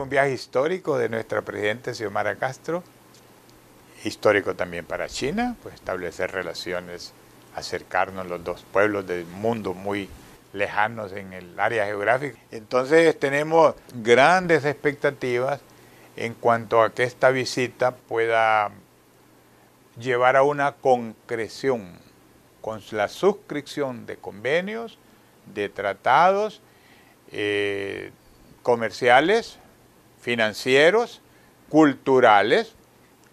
un viaje histórico de nuestra presidenta Xiomara Castro, histórico también para China, pues establecer relaciones, acercarnos los dos pueblos del mundo muy lejanos en el área geográfica. Entonces tenemos grandes expectativas en cuanto a que esta visita pueda llevar a una concreción con la suscripción de convenios, de tratados eh, comerciales financieros, culturales.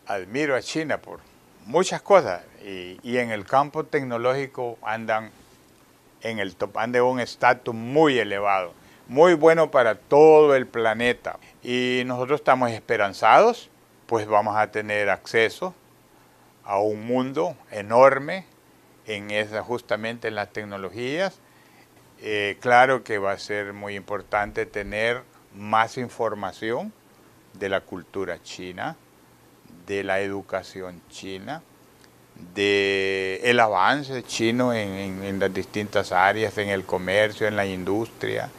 Admiro a China por muchas cosas y, en el campo tecnológico andan en el top, andan de un estatus muy elevado, muy bueno para todo el planeta. Y nosotros estamos esperanzados, pues vamos a tener acceso a un mundo enorme en esa, justamente en las tecnologías. Eh, claro que va a ser muy importante tener más información de la cultura china, de la educación china, de el avance chino en, las distintas áreas, en el comercio, en la industria,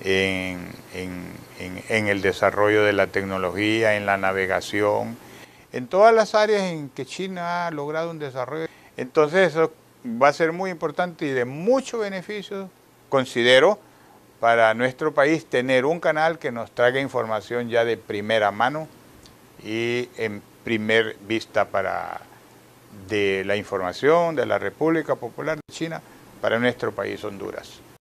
en, en, el desarrollo de la tecnología, en la navegación, en todas las áreas en que China ha logrado un desarrollo. Entonces eso va a ser muy importante y de mucho beneficio, considero, para nuestro país tener un canal que nos traiga información ya de primera mano y en primer vista para de la información de la República Popular de China para nuestro país Honduras.